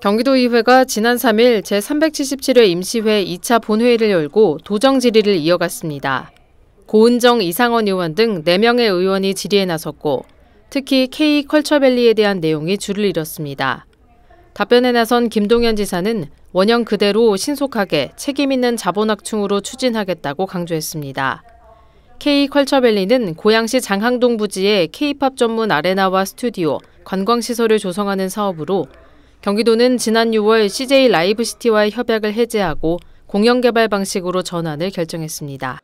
경기도의회가 지난 3일 제377회 임시회 2차 본회의를 열고 도정 질의를 이어갔습니다. 고은정 이상원 의원 등 4명의 의원이 질의에 나섰고 특히 K컬처밸리에 대한 내용이 줄을 잃었습니다. 답변에 나선 김동연 지사는 원형 그대로 신속하게 책임있는 자본확충으로 추진하겠다고 강조했습니다. K컬처밸리는 고양시 장항동 부지에 K-팝 전문 아레나와 스튜디오, 관광시설을 조성하는 사업으로 경기도는 지난 6월 CJ 라이브시티와의 협약을 해제하고 공연개발 방식으로 전환을 결정했습니다.